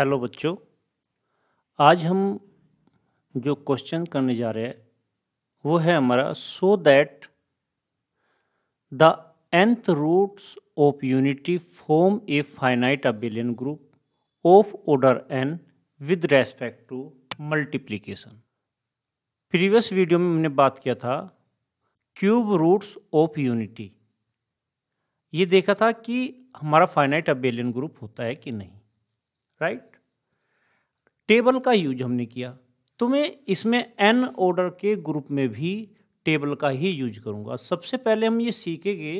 hello बच्चों आज हम जो क्वेश्चन करने जा रहे हैं वो है हमारा so that the nth roots of unity form a finite abelian group of order n with respect to multiplication previous video में हमने बात किया था क्यूब रूट्स ऑफ यूनिटी ये देखा था कि हमारा फाइनाइट अबेलियन ग्रुप होता है कि नहीं राइट टेबल का यूज हमने किया तो मैं इसमें एन ऑर्डर के ग्रुप में भी टेबल का ही यूज करूंगा सबसे पहले हम ये सीखेंगे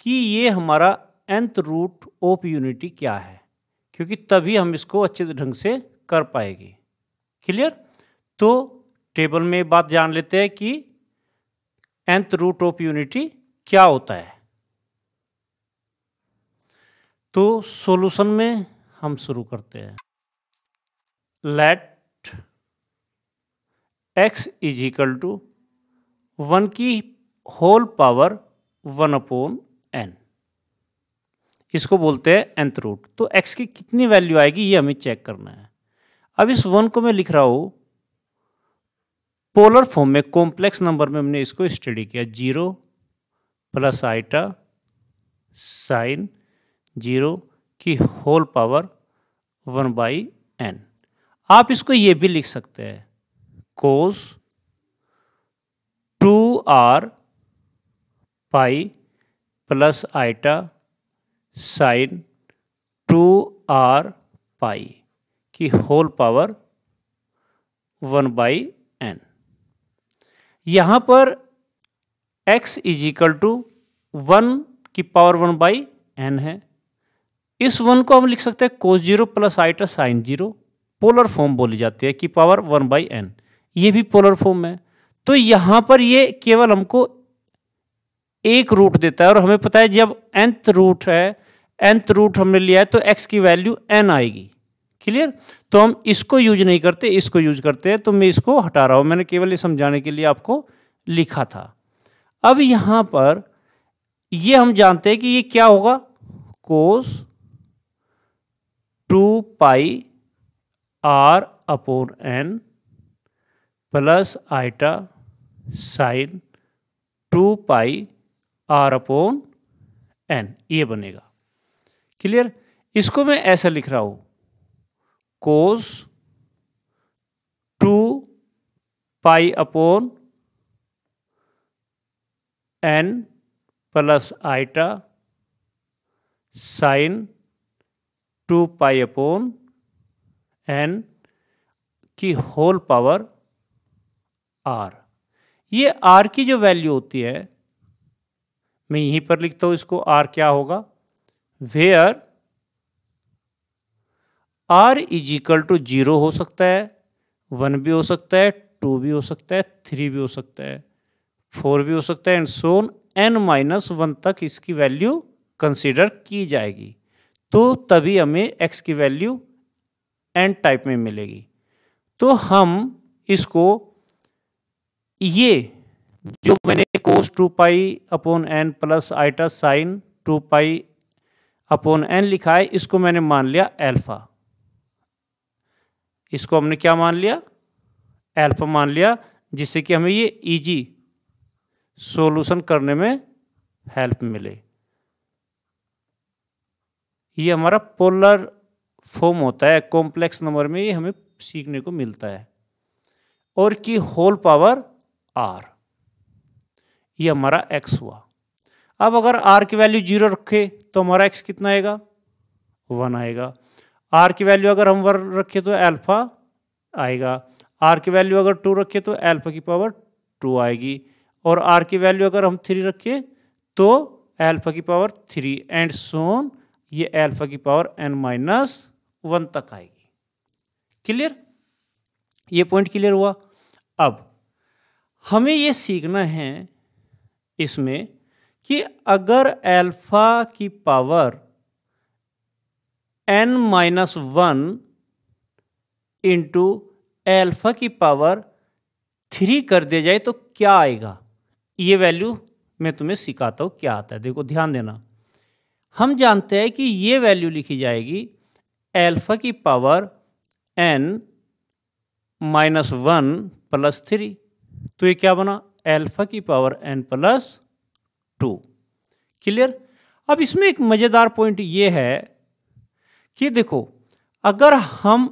कि ये हमारा एंथ रूट ऑफ यूनिटी क्या है क्योंकि तभी हम इसको अच्छे ढंग से कर पाएंगे क्लियर तो टेबल में बात जान लेते हैं कि एंथ रूट ऑफ यूनिटी क्या होता है तो सॉल्यूशन में हम शुरू करते हैं let x is equal to one की whole power one upon n इसको बोलते हैं एंथ रूट तो एक्स की कितनी वैल्यू आएगी ये हमें चेक करना है अब इस वन को मैं लिख रहा हूं पोलर फॉर्म में कॉम्प्लेक्स नंबर में हमने इसको स्टडी किया zero plus iota sine zero की whole power one by n आप इसको ये भी लिख सकते हैं cos two r pi plus iota sine two r pi की whole power one by n यहाँ पर x is equal to one की पावर वन बाई एन है इस वन को हम लिख सकते हैं cos zero plus iota sine zero polar form बोली जाती है कि पावर वन बाई एन ये भी पोलर फॉर्म है तो यहाँ पर ये केवल हमको एक रूट देता है और हमें पता है जब एंथ रूट है एंथ रूट हमने लिया है तो एक्स की वैल्यू एन आएगी क्लियर तो हम इसको यूज नहीं करते इसको यूज करते हैं तो मैं इसको हटा रहा हूँ मैंने केवल ये समझाने के लिए आपको लिखा था अब यहाँ पर ये हम जानते हैं कि ये क्या होगा cos two pi r upon n plus iota sine two pi r upon n ये बनेगा क्लियर इसको मैं ऐसा लिख रहा हूं cos two pi upon n plus iota sine two pi upon n की होल पावर आर ये आर की जो वैल्यू होती है मैं यहीं पर लिखता हूं इसको आर क्या होगा where r is equal to zero हो सकता है वन भी हो सकता है टू भी हो सकता है थ्री भी हो सकता है फोर भी हो सकता है and so on n minus one तक इसकी वैल्यू कंसिडर की जाएगी तो तभी हमें एक्स की वैल्यू n टाइप में मिलेगी तो हम इसको ये जो मैंने cos two pi upon n plus iota sine two pi upon n लिखा है इसको मैंने मान लिया एल्फा इसको हमने क्या मान लिया एल्फा मान लिया जिससे कि हमें ये इजी सॉल्यूशन करने में हेल्प मिले ये हमारा पोलर फॉर्म होता है कॉम्प्लेक्स नंबर में ये हमें सीखने को मिलता है और की होल पावर आर ये हमारा एक्स हुआ अब अगर आर की वैल्यू जीरो रखे तो हमारा एक्स कितना आएगा वन आएगा आर की वैल्यू अगर हम वन रखे तो एल्फा आएगा आर की वैल्यू अगर टू रखे तो एल्फा की पावर टू आएगी और आर की वैल्यू अगर हम थ्री रखे तो एल्फा की पावर थ्री एंड सोन ये एल्फा की पावर एन माइनस वन तक आएगी क्लियर ये पॉइंट क्लियर हुआ अब हमें ये सीखना है इसमें कि अगर अल्फा की power n minus one into alpha की पावर थ्री कर दिया जाए तो क्या आएगा ये वैल्यू मैं तुम्हें सिखाता हूँ क्या आता है देखो ध्यान देना हम जानते हैं कि ये वैल्यू लिखी जाएगी एल्फ़ा की power n minus one plus three तो ये क्या बना एल्फ़ा की power n plus two clear अब इसमें एक मज़ेदार पॉइंट ये है कि देखो अगर हम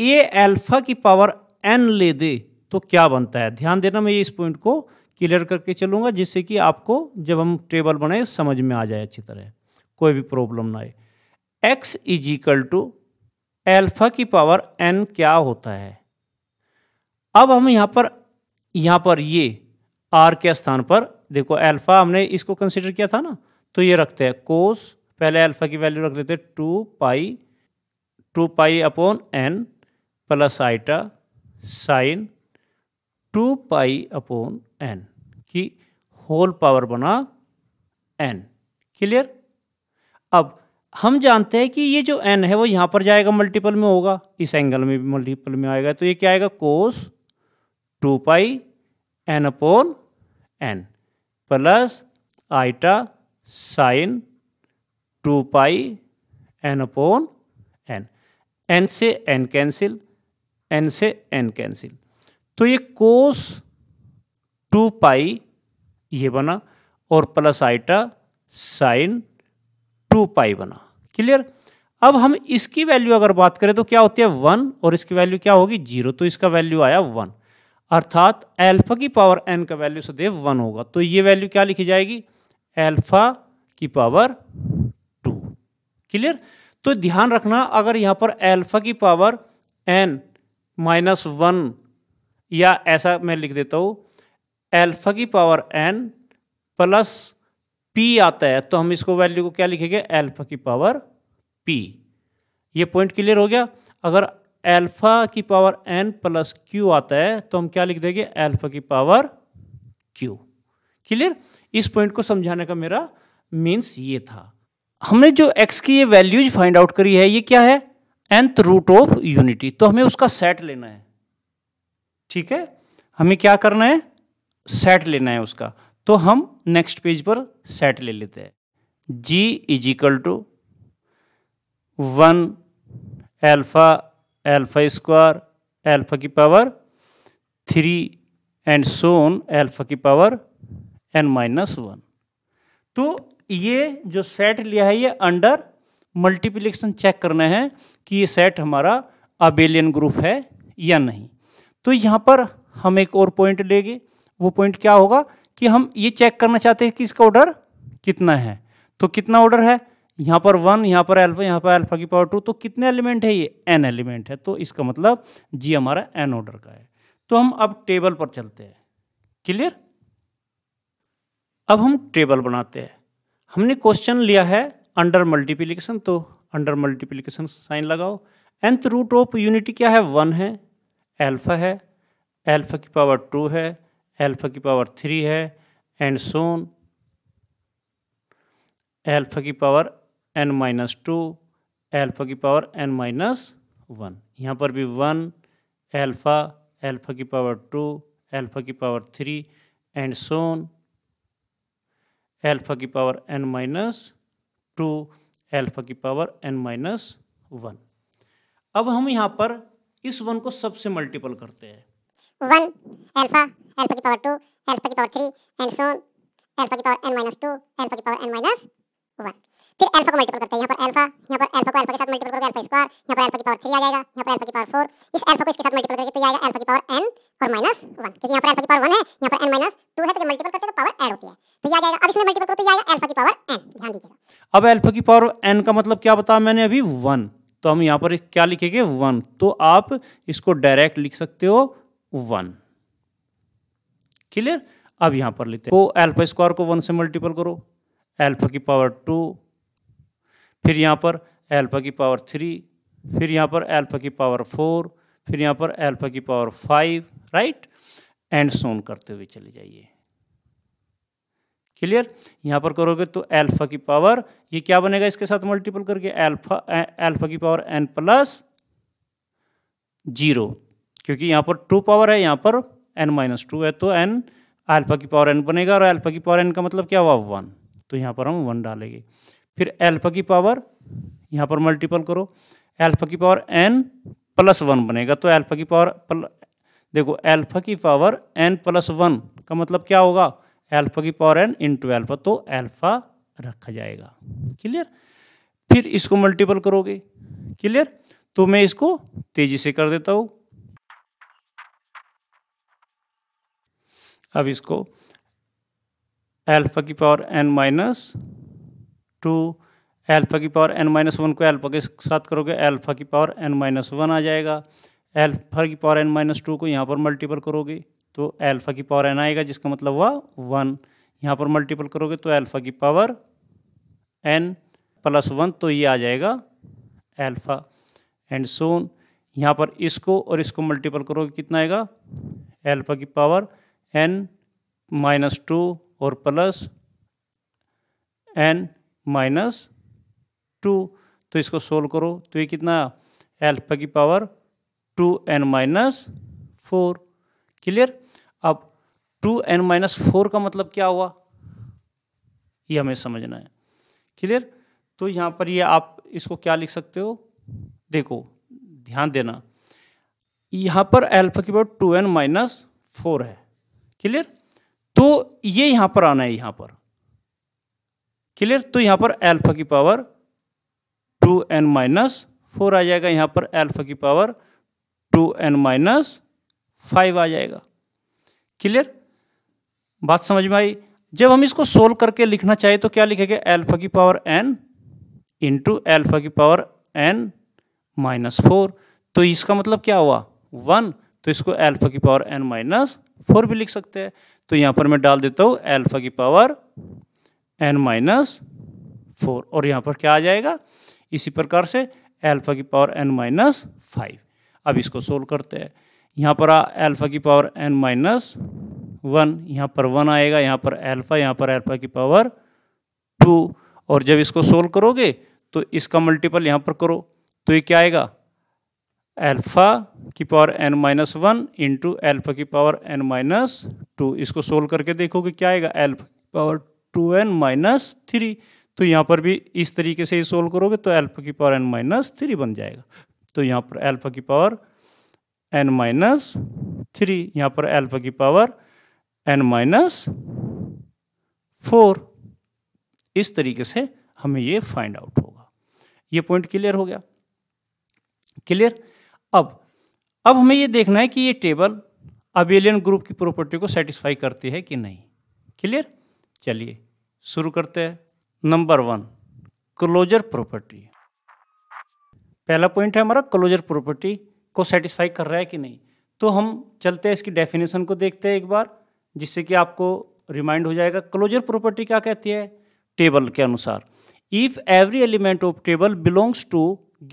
ए एल्फ़ा की पावर एन ले दे तो क्या बनता है ध्यान देना मैं ये इस पॉइंट को क्लियर करके चलूँगा जिससे कि आपको जब हम टेबल बनाए समझ में आ जाए अच्छी तरह कोई भी प्रॉब्लम ना आए x is equal to alpha की पावर एन क्या होता है अब हम यहां पर यहां पर ये आर के स्थान पर देखो एल्फा हमने इसको कंसिडर किया था ना तो ये रखते हैं कोस पहले एल्फा की वैल्यू रख देते हैं two pi two pi upon n plus iota sine two pi upon n की होल पावर बना एन क्लियर अब हम जानते हैं कि ये जो एन है वो यहाँ पर जाएगा मल्टीपल में होगा इस एंगल में भी मल्टीपल में आएगा तो ये क्या आएगा cos two pi n upon n plus iota sine two pi n upon n n से एन कैंसिल एन से एन कैंसिल तो ये कोस टू पाई ये बना और plus iota sine two pi बना क्लियर अब हम इसकी वैल्यू अगर बात करें तो क्या होती है वन और इसकी वैल्यू क्या होगी जीरो तो इसका वैल्यू आया वन अर्थात एल्फा की पावर एन का वैल्यू सदैव वन होगा तो ये वैल्यू क्या लिखी जाएगी एल्फा की पावर टू क्लियर तो ध्यान रखना अगर यहाँ पर एल्फा की पावर एन माइनस वन या ऐसा मैं लिख देता हूँ एल्फा की पावर एन प्लस p आता है तो हम इसको वैल्यू को क्या लिखेंगे एल्फा की पावर p ये पॉइंट क्लियर हो गया अगर एल्फा की पावर n प्लस क्यू आता है तो हम क्या लिख देंगे एल्फा की पावर q क्लियर इस पॉइंट को समझाने का मेरा मीन्स ये था हमने जो x की ये वैल्यूज फाइंड आउट करी है ये क्या है एंथ रूट ऑफ यूनिटी तो हमें उसका सेट लेना है ठीक है हमें क्या करना है सेट लेना है उसका तो हम नेक्स्ट पेज पर सेट ले लेते हैं G is equal to one alpha alpha square alpha की power three and so on alpha की पावर एन माइनस वन तो ये जो सेट लिया है ये अंडर मल्टीप्लिकेशन चेक करना है कि ये सेट हमारा अबेलियन ग्रुप है या नहीं तो यहाँ पर हम एक और पॉइंट लेंगे वो पॉइंट क्या होगा कि हम ये चेक करना चाहते हैं कि इसका ऑर्डर कितना है तो कितना ऑर्डर है यहाँ पर वन यहाँ पर अल्फा यहाँ पर अल्फा की पावर टू तो कितने एलिमेंट है ये एन एलिमेंट है तो इसका मतलब जी हमारा एन ऑर्डर का है तो हम अब टेबल पर चलते हैं क्लियर अब हम टेबल बनाते हैं हमने क्वेश्चन लिया है अंडर मल्टीप्लीकेशन तो अंडर मल्टीप्लीकेशन साइन लगाओ एंथ रूट ऑफ यूनिटी क्या है वन है एल्फा है एल्फा की पावर टू है अल्फा की पावर थ्री है एंड सोन अल्फा की power n minus two alpha की पावर एन माइनस वन यहाँ पर भी वन अल्फा अल्फा की पावर टू अल्फा की power three and so on alpha की power n minus two alpha की पावर एन माइनस वन अब हम यहाँ पर इस वन को सबसे मल्टीपल करते हैं one alpha alpha to the power 2, alpha to the power 3 and so on alpha की power n minus two alpha की पावर n माइनस वन फिर अल्फा को मल्टीपल करते हैं यहाँ पर अल्फा यहाँ पर अल्फा को अल्फा के साथ मल्टीपल करोगे अल्फा स्क्वायर यहाँ पर अल्फा की पावर थ्री आ जाएगा यहाँ पर अल्फा की पावर फोर इस अल्फा को इसके साथ मल्टीपल करके तो आएगा अल्फा की पावर n और माइनस वन क्योंकि यहाँ पर अल्फा की पावर वन है यहाँ पर n माइनस टू है तो जब मल्टीपल करते हैं तो पावर ऐड होती है तो ये आ जाएगा अब इसमें मल्टीपल करो तो आएगा अल्फा की पावर n ध्यान दीजिएगा अब अल्फा की पावर n का मतलब क्या बताया मैंने अभी वन तो हम यहाँ पर क्या लिखेंगे वन तो आप इसको डायरेक्ट लिख सकते हो वन क्लियर अब यहां पर लेते हैं तो को एल्फा स्क्वायर को वन से मल्टीपल करो एल्फा की पावर टू फिर यहां पर एल्फा की पावर थ्री फिर यहां पर एल्फा की पावर फोर फिर यहां पर एल्फा की power five right and so on करते हुए चले जाइए क्लियर यहां पर करोगे तो एल्फा की पावर ये क्या बनेगा इसके साथ मल्टीपल करके एल्फा एल्फा की पावर एन प्लस जीरो क्योंकि यहां पर टू पावर है यहां पर एन माइनस टू है तो एन अल्फा की पावर एन बनेगा और अल्फा की पावर एन का मतलब क्या हुआ वन तो यहाँ पर हम वन डालेंगे फिर अल्फा की पावर यहाँ पर मल्टीपल करो अल्फा की पावर एन प्लस वन बनेगा तो अल्फा की पावर पल... देखो अल्फा की पावर एन प्लस वन का मतलब क्या होगा अल्फा की पावर एन टू एल्फा तो अल्फा रखा जाएगा क्लियर फिर इसको मल्टीपल करोगे क्लियर तो मैं इसको तेजी से कर देता हूँ अब इसको एल्फा की power n minus two alpha की पावर एन माइनस वन को एल्फा के साथ करोगे एल्फा की पावर एन माइनस वन आ जाएगा एल्फा की पावर एन माइनस टू को यहाँ पर मल्टीपल करोगे तो एल्फा की पावर एन आएगा जिसका मतलब हुआ वन यहाँ पर मल्टीपल करोगे तो एल्फा की पावर एन प्लस वन तो ये आ जाएगा एल्फा एंड सोन यहाँ पर इसको और इसको मल्टीपल करोगे कितना आएगा एल्फा की पावर एन माइनस टू और प्लस एन माइनस टू तो इसको सोल्व करो तो ये कितना एल्फा की power two n minus four clear अब टू एन माइनस फोर का मतलब क्या हुआ ये हमें समझना है क्लियर तो यहाँ पर ये आप इसको क्या लिख सकते हो देखो ध्यान देना यहाँ पर एल्फा की power two n minus four है क्लियर तो ये यहां पर आना है यहां पर क्लियर तो यहां पर एल्फा की power two n minus four आ जाएगा यहां पर एल्फा की power two n minus five आ जाएगा क्लियर बात समझ में आई जब हम इसको सोल्व करके लिखना चाहिए तो क्या लिखेंगे एल्फा की पावर एन इंटू एल्फा की पावर एन माइनस फोर तो इसका मतलब क्या हुआ वन तो इसको एल्फा की पावर एन माइनस फोर भी लिख सकते हैं तो यहाँ पर मैं डाल देता हूँ एल्फा की पावर एन माइनस फोर और यहाँ पर क्या आ जाएगा इसी प्रकार से एल्फा की पावर एन माइनस फाइव अब इसको सोल्व करते हैं यहाँ पर एल्फा की पावर एन माइनस वन यहाँ पर वन आएगा यहाँ पर एल्फा यहाँ पर एल्फा की पावर टू और जब इसको सोल्व करोगे तो इसका मल्टीपल यहाँ पर करो तो ये क्या आएगा अल्फ़ा की power n minus one into alpha की पावर एन माइनस टू इसको सोल्व करके देखोगे क्या आएगा एल्फा की power two n minus three तो यहाँ पर भी इस तरीके से ही सोल्व करोगे तो एल्फा की पावर एन माइनस थ्री बन जाएगा तो यहाँ पर एल्फा की पावर एन माइनस थ्री यहाँ पर एल्फा की पावर एन माइनस फोर इस तरीके से हमें ये फाइंड आउट होगा ये पॉइंट क्लियर हो गया क्लियर अब अब हमें ये देखना है कि ये टेबल अबेलियन ग्रुप की प्रॉपर्टी को सेटिस्फाई करती है कि नहीं क्लियर चलिए शुरू करते हैं नंबर वन क्लोजर प्रॉपर्टी पहला पॉइंट है हमारा क्लोजर प्रॉपर्टी को सेटिस्फाई कर रहा है कि नहीं तो हम चलते हैं इसकी डेफिनेशन को देखते हैं एक बार जिससे कि आपको रिमाइंड हो जाएगा क्लोजर प्रॉपर्टी क्या कहती है टेबल के अनुसार if every element of table belongs to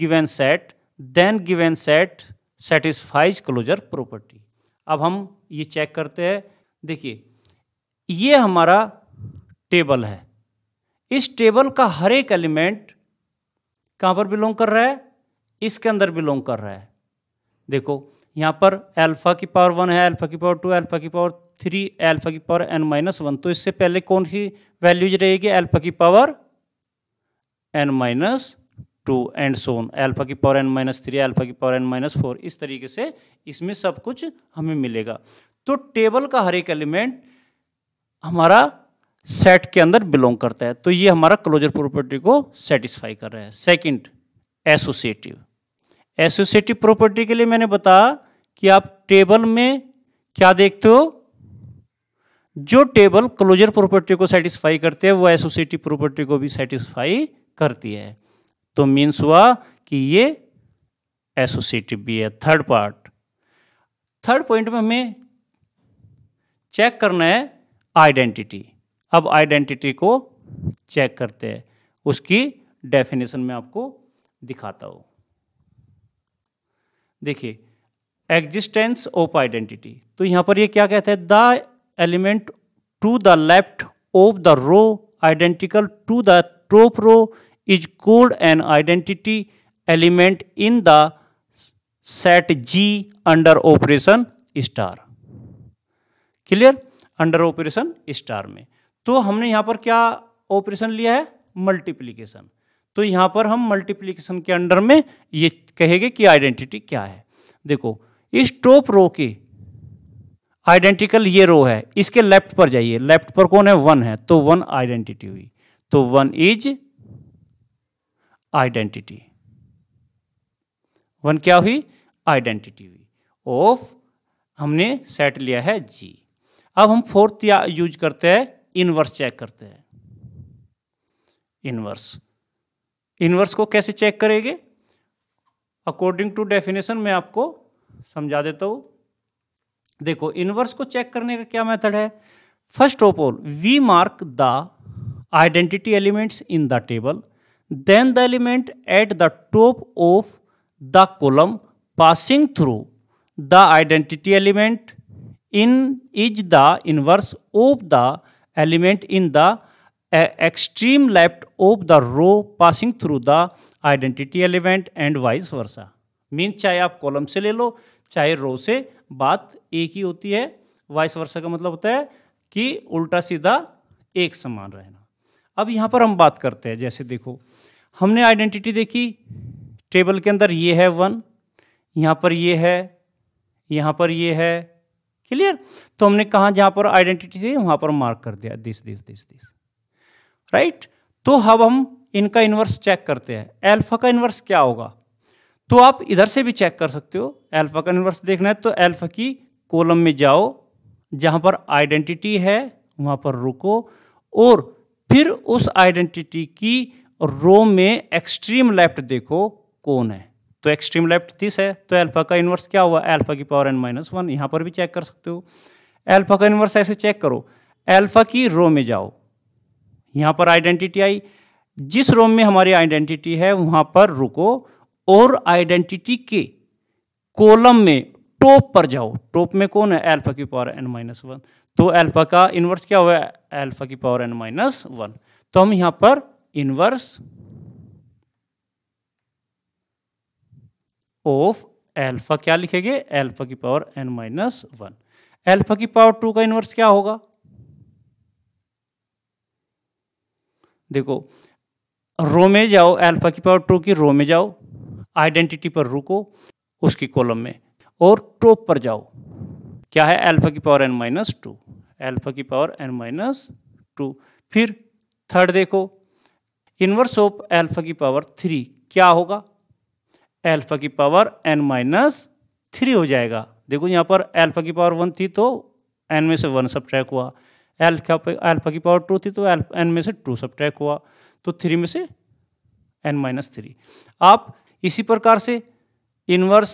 given set then an set satisfies closure property अब हम ये चेक करते हैं देखिए ये हमारा टेबल है इस टेबल का हर एक एलिमेंट कहाँ पर बिलोंग कर रहा है इसके अंदर बिलोंग कर रहा है देखो यहाँ पर अल्फा की पावर वन है अल्फा की पावर टू अल्फा की पावर थ्री अल्फा की पावर एन माइनस वन तो इससे पहले कौन सी वैल्यूज रहेगी अल्फा की power n minus two and so on alpha की power n minus three alpha की पावर एन माइनस फोर इस तरीके से इसमें सब कुछ हमें मिलेगा तो टेबल का हर एक एलिमेंट हमारा सेट के अंदर बिलोंग करता है तो ये हमारा क्लोजर प्रॉपर्टी को सेटिस्फाई कर रहा है सेकंड एसोसिएटिव एसोसिएटिव प्रॉपर्टी के लिए मैंने बताया कि आप टेबल में क्या देखते हो जो टेबल क्लोजर प्रॉपर्टी को सेटिस्फाई करते हैं वो एसोसिएटिव प्रॉपर्टी को भी सेटिस्फाई करती है तो मीन्स हुआ कि ये एसोसिएटिव भी है थर्ड पार्ट थर्ड पॉइंट में हमें चेक करना है आइडेंटिटी अब आइडेंटिटी को चेक करते हैं उसकी डेफिनेशन में आपको दिखाता हूं देखिए एग्जिस्टेंस ऑफ आइडेंटिटी तो यहां पर ये क्या कहते हैं the element to the left of the row identical to the top row is called an identity element in the set G under operation star clear under operation star में तो हमने यहां पर क्या ऑपरेशन लिया है मल्टीप्लीकेशन तो यहां पर हम मल्टीप्लीकेशन के अंडर में ये कहेंगे कि आइडेंटिटी क्या है देखो इस टॉप रो के आइडेंटिकल ये रो है इसके लेफ्ट पर जाइए लेफ्ट पर कौन है वन है तो वन आइडेंटिटी हुई तो वन इज आइडेंटिटी वन क्या हुई आइडेंटिटी हुई ऑफ हमने सेट लिया है जी अब हम फोर्थ या यूज करते हैं इनवर्स चेक करते हैं इनवर्स इनवर्स को कैसे चेक करेंगे अकॉर्डिंग टू डेफिनेशन मैं आपको समझा देता हूं देखो इनवर्स को चेक करने का क्या मेथड है first of all we mark the identity elements in the table then the element at the top of the column passing through the identity element in is the inverse of the element in the extreme left of the row passing through the identity element and vice versa mean चाहे आप column से ले लो चाहे रो से बात एक ही होती है वाइस वर्षा का मतलब होता है कि उल्टा सीधा एक समान रहना अब यहाँ पर हम बात करते हैं जैसे देखो हमने आइडेंटिटी देखी टेबल के अंदर ये है वन यहाँ पर ये है यहाँ पर ये है क्लियर तो हमने कहा जहाँ पर आइडेंटिटी थी वहाँ पर मार्क कर दिया this this this this right तो अब हम इनका इन्वर्स चेक करते हैं एल्फा का इन्वर्स क्या होगा तो आप इधर से भी चेक कर सकते हो एल्फा का इन्वर्स देखना है तो एल्फा की कॉलम में जाओ जहाँ पर आइडेंटिटी है वहाँ पर रुको और फिर उस आइडेंटिटी की रो में एक्सट्रीम लेफ्ट देखो कौन है तो एक्सट्रीम लेफ्ट तीस है तो अल्फा का इन्वर्स क्या हुआ अल्फा की पावर एन माइनस वन यहां पर भी चेक कर सकते हो अल्फा का इन्वर्स ऐसे चेक करो अल्फा की रो में जाओ यहां पर आइडेंटिटी आई जिस रो में हमारी आइडेंटिटी है वहां पर रुको और आइडेंटिटी के कोलम में टॉप पर जाओ टॉप में कौन है एल्फा की पावर एन माइनस वन तो अल्फा का इन्वर्स क्या हुआ अल्फा की पावर एन माइनस वन तो हम यहां पर इन्वर्स ऑफ एल्फा क्या लिखेंगे एल्फा की power n minus one alpha की पावर टू का इन्वर्स क्या होगा देखो रो में जाओ एल्फा की पावर टू की रो में जाओ आइडेंटिटी पर रुको उसकी कॉलम में और टॉप पर जाओ क्या है अल्फा की power n minus two alpha की पावर एन माइनस टू फिर थर्ड देखो इनवर्स ऑफ एल्फा की पावर थ्री क्या होगा एल्फा की पावर एन माइनस थ्री हो जाएगा देखो यहाँ पर एल्फा की पावर वन थी तो एन में से वन सब ट्रैक हुआ एल्फा एल्फा की पावर टू थी तो एन में से टू सब ट्रैक हुआ तो थ्री में से एन माइनस थ्री आप इसी प्रकार से इनवर्स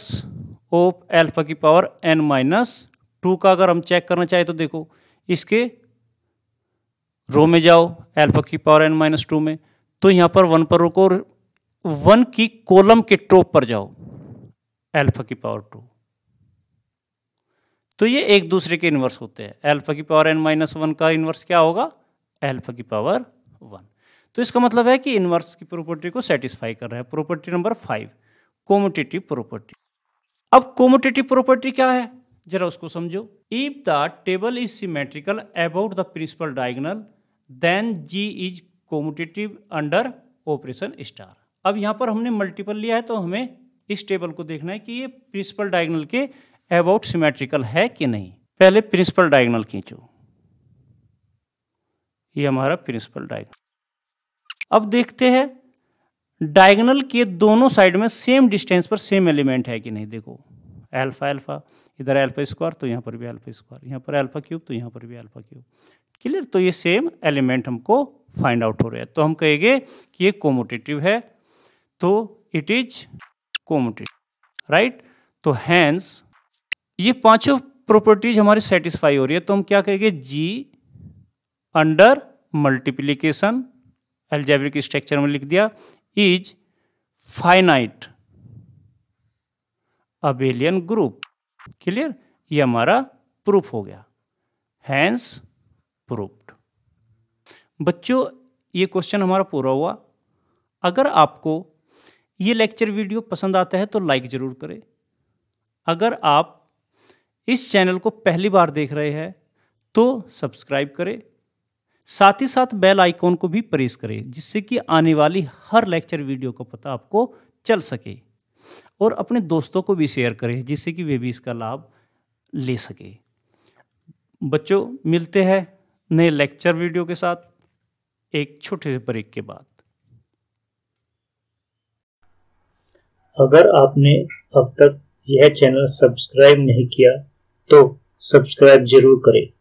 ऑफ एल्फा की पावर एन माइनस टू का अगर हम चेक करना चाहें तो देखो इसके रो में जाओ एल्फा की पावर एन माइनस टू में तो यहाँ पर वन पर रुको वन की कॉलम के टॉप पर जाओ एल्फा की पावर टू तो ये एक दूसरे के इन्वर्स होते हैं एल्फा की पावर एन माइनस वन का इन्वर्स क्या होगा एल्फा की पावर वन तो इसका मतलब है कि इन्वर्स की प्रॉपर्टी को सेटिस्फाई कर रहा है property number five commutative property अब कोमोटेटिव प्रॉपर्टी क्या है जरा उसको समझो if the table is symmetrical about the principal diagonal then G is commutative under operation star अब यहाँ पर हमने मल्टीपल लिया है तो हमें इस टेबल को देखना है कि ये प्रिंसिपल डायगनल के अबाउट सिमेट्रिकल है कि नहीं पहले प्रिंसिपल डायगनल खींचो ये हमारा प्रिंसिपल डायगनल अब देखते हैं डायगनल के दोनों साइड में सेम डिस्टेंस पर सेम एलिमेंट है कि नहीं देखो एल्फा एल्फा इधर एल्फा स्क्वायर तो यहाँ पर भी एल्फा स्क्वायर यहाँ पर एल्फा क्यूब तो यहाँ पर भी एल्फा क्यूब क्लियर तो ये सेम एलिमेंट हमको फाइंड आउट हो रहा है तो हम कहेंगे कि ये कोमोटेटिव है तो इट इज कोमोटेटिव राइट तो हैंस ये पांचों प्रॉपर्टीज हमारी सेटिस्फाई हो रही है तो हम क्या कहेंगे G under multiplication algebraic structure में लिख दिया is finite abelian group clear ये हमारा प्रूफ हो गया हैंस प्रूफ बच्चों ये क्वेश्चन हमारा पूरा हुआ अगर आपको ये लेक्चर वीडियो पसंद आता है तो लाइक ज़रूर करें अगर आप इस चैनल को पहली बार देख रहे हैं तो सब्सक्राइब करें साथ ही साथ बेल आइकॉन को भी प्रेस करें जिससे कि आने वाली हर लेक्चर वीडियो का पता आपको चल सके और अपने दोस्तों को भी शेयर करें जिससे कि वे भी इसका लाभ ले सके बच्चों मिलते हैं नए लेक्चर वीडियो के साथ एक छोटे से ब्रेक के बाद अगर आपने अब तक यह चैनल सब्सक्राइब नहीं किया तो सब्सक्राइब जरूर करें